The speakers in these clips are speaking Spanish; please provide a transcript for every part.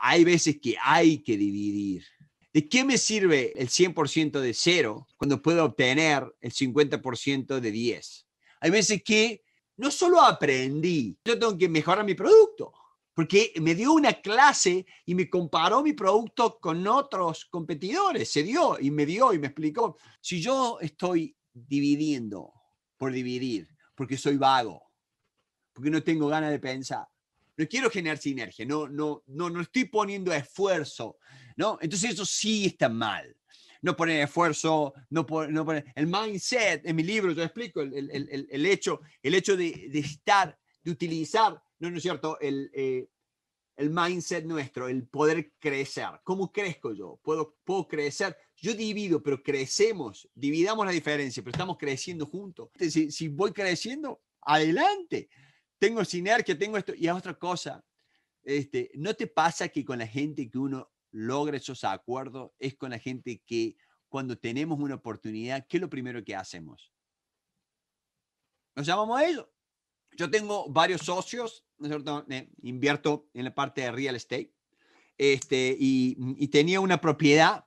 Hay veces que hay que dividir. ¿De qué me sirve el 100% de cero cuando puedo obtener el 50% de 10? Hay veces que no solo aprendí, yo tengo que mejorar mi producto, porque me dio una clase y me comparó mi producto con otros competidores, se dio y me dio y me explicó. Si yo estoy dividiendo por dividir, porque soy vago, porque no tengo ganas de pensar, no quiero generar sinergia, no, no, no, no estoy poniendo esfuerzo, ¿no? Entonces eso sí está mal. No poner esfuerzo, no, poner, el mindset, en mi libro yo explico el, el, el, el hecho, el hecho de, de, estar, de utilizar, no, no es cierto, el, eh, el mindset nuestro, el poder crecer. ¿Cómo crezco yo? ¿Puedo, puedo crecer? Yo divido, pero crecemos, dividamos la diferencia, pero estamos creciendo juntos. Si, si voy creciendo, adelante tengo sinergia, tengo esto, y es otra cosa. Este, ¿No te pasa que con la gente que uno logra esos acuerdos es con la gente que cuando tenemos una oportunidad, ¿qué es lo primero que hacemos? Nos llamamos a ellos. Yo tengo varios socios, ¿no es cierto? Eh, invierto en la parte de real estate este, y, y, tenía una propiedad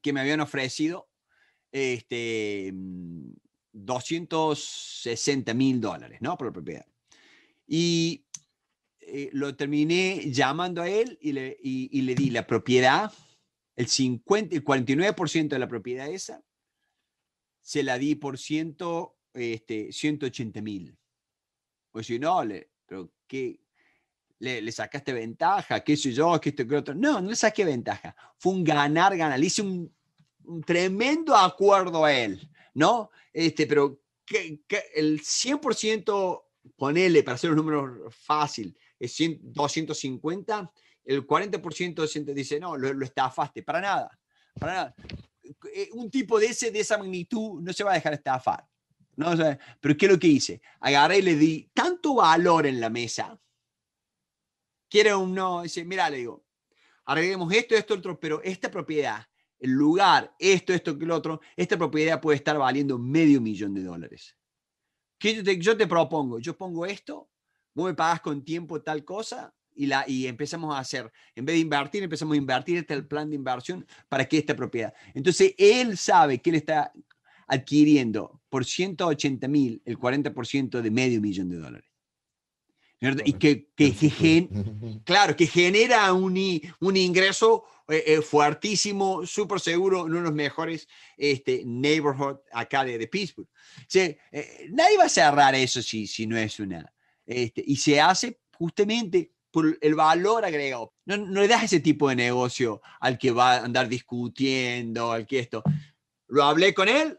que me habían ofrecido este, 260 mil dólares, ¿no? Por la propiedad. Y eh, lo terminé llamando a él y le, le di la propiedad, el, 50, el 49% de la propiedad esa, se la di por ciento, este, 180 mil. pues si no, le, pero ¿qué? Le, sacaste ventaja, qué sé yo, que esto, que otro. No, no le saqué ventaja. Fue un ganar, ganar. Le hice un tremendo acuerdo a él ¿no? Este, pero que, el 100%, L para hacer un número fácil, es 250, el 40% dice, no, lo, estafaste, para nada, para nada. Eh, un tipo de ese, de esa magnitud, no se va a dejar estafar. ¿no? pero ¿qué es lo que hice? Agarré y le di tanto valor en la mesa, Quiere un no, dice, mira, le digo, arreglemos esto, esto, otro, pero esta propiedad el lugar, esto, esto, que el otro, esta propiedad puede estar valiendo medio millón de dólares. ¿Qué yo te, propongo? Yo pongo esto, vos me pagas con tiempo tal cosa y, la, y empezamos a hacer, en vez de invertir, empezamos a invertir, este el plan de inversión para que esta propiedad. Entonces, él sabe que él está adquiriendo por 180 mil el 40% de medio millón de dólares. Y que, claro, que genera un, un ingreso eh, eh, fuertísimo, súper seguro, uno de los mejores este, neighborhood acá de, Pittsburgh. Eh, nadie va a cerrar eso si, si no es una. Este, y se hace justamente por el valor agregado. No, le das ese tipo de negocio al que va a andar discutiendo, al que esto. Lo hablé con él,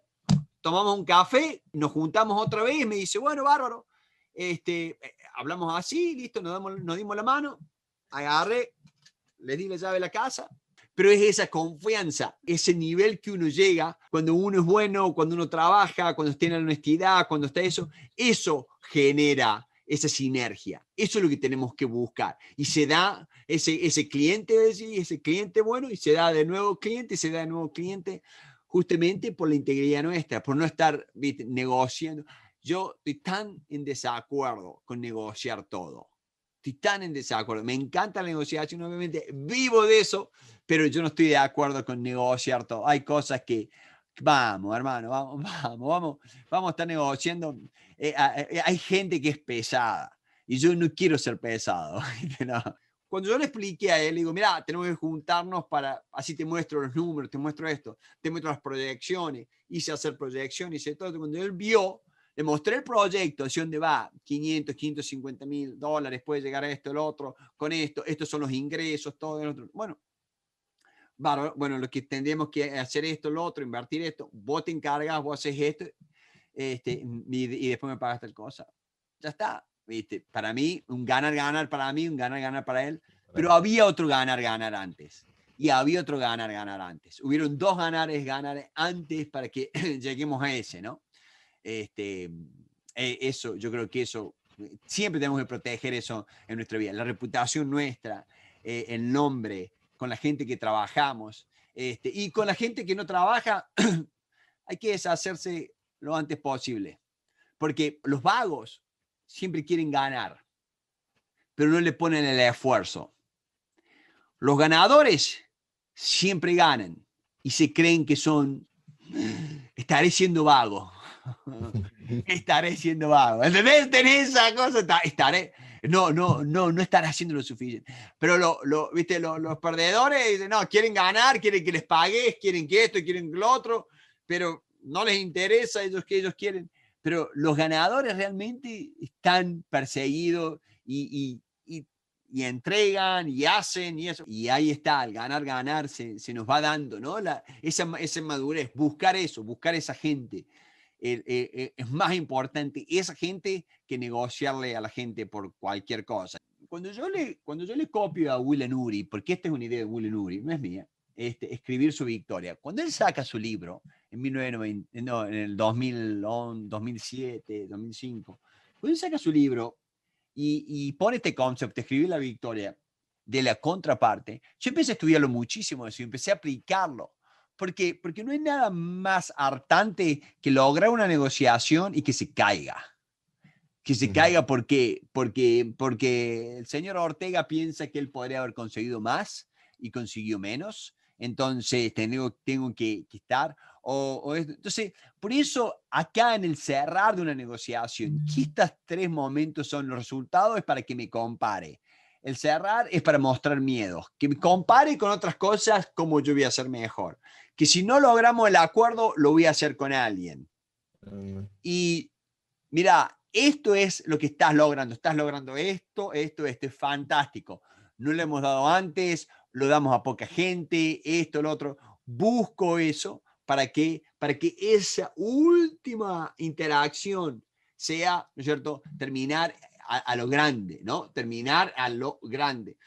tomamos un café, nos juntamos otra vez, me dice, bueno, bárbaro, este, hablamos así, listo, nos, damos, nos dimos la mano, agarré, les di la llave de la casa. Pero es esa confianza, ese nivel que uno llega cuando uno es bueno, cuando uno trabaja, cuando tiene la honestidad, cuando está eso, eso genera esa sinergia. Eso es lo que tenemos que buscar. Y se da ese, ese cliente, ese cliente bueno, y se da de nuevo cliente, y se da de nuevo cliente, justamente por la integridad nuestra, por no estar negociando. Yo estoy tan en desacuerdo con negociar todo están en desacuerdo. Me encanta la negociación, obviamente vivo de eso, pero yo no estoy de acuerdo con negociar todo. Hay cosas que, vamos, hermano, vamos, vamos, vamos, vamos a estar negociando. Eh, eh, eh, hay gente que es pesada y yo no quiero ser pesado. Cuando yo le expliqué a él, le digo, mira, tenemos que juntarnos para, así te muestro los números, te muestro esto, te muestro las proyecciones, hice hacer proyecciones, y todo. Cuando él vio le mostré el proyecto, hacia dónde va, 500, 550 mil dólares, puede llegar a esto, el otro, con esto, estos son los ingresos, todo el otro. Bueno, bueno, lo que tendríamos que hacer esto, el otro, invertir esto, vos te encargas, vos haces esto, este, y, y después me pagas tal cosa. Ya está, ¿viste? Para mí, un ganar-ganar para mí, un ganar-ganar para él, pero había otro ganar-ganar antes. Y había otro ganar-ganar antes. Hubieron dos ganares-ganar antes para que lleguemos a ese, ¿no? Este, mm, eh, eso, yo creo que eso, eh, siempre tenemos que proteger eso en nuestra vida, la reputación nuestra, eh, el nombre, con la gente que trabajamos. Este, y con la gente que no trabaja, hay que deshacerse lo antes posible, porque los vagos siempre quieren ganar, pero no le ponen el esfuerzo. Los ganadores siempre ganan y se creen que son, estaré siendo vago estaré siendo vago. ¿Entendés? Tenés esa cosa, estaré. No, no, no, no estaré haciendo lo suficiente. Pero lo, lo ¿viste? los perdedores dicen, no, quieren ganar, quieren que les pagues, quieren que esto, quieren que lo otro, pero no les interesa ellos que ellos quieren. Pero los ganadores realmente están perseguidos y, y, y, entregan y hacen y eso. Y ahí está, al ganar, ganar, se, se nos va dando, ¿no? La, esa, esa madurez, buscar eso, buscar esa gente. Eh, eh, es más importante esa gente que negociarle a la gente por cualquier cosa. Cuando yo le, cuando yo le copio a Willen Nuri, porque esta es una idea de Willen Nuri, no es mía, este, escribir su victoria. Cuando él saca su libro en, eh, en el 2007, 2005, cuando él saca su libro y, pone este concepto, escribir la victoria de la contraparte, yo empecé a estudiarlo muchísimo, empecé a aplicarlo porque, porque no hay nada más hartante que lograr una negociación y que se caiga. Que se caiga porque, porque, porque el señor Ortega piensa que él podría haber conseguido más y consiguió menos. Entonces tengo, tengo que, estar. O, entonces, por eso acá en el cerrar de una negociación, que estos tres momentos son los resultados, es para que me compare. El cerrar es para mostrar miedo, que me compare con otras cosas como yo voy a ser mejor que si no logramos el acuerdo, lo voy a hacer con alguien. Mm. Y mira, esto es lo que estás logrando, estás logrando esto, esto, esto es fantástico. No lo hemos dado antes, lo damos a poca gente, esto, lo otro. Busco eso para que, para que esa última interacción sea, ¿no es cierto?, terminar a, lo grande, ¿no? Terminar a lo grande.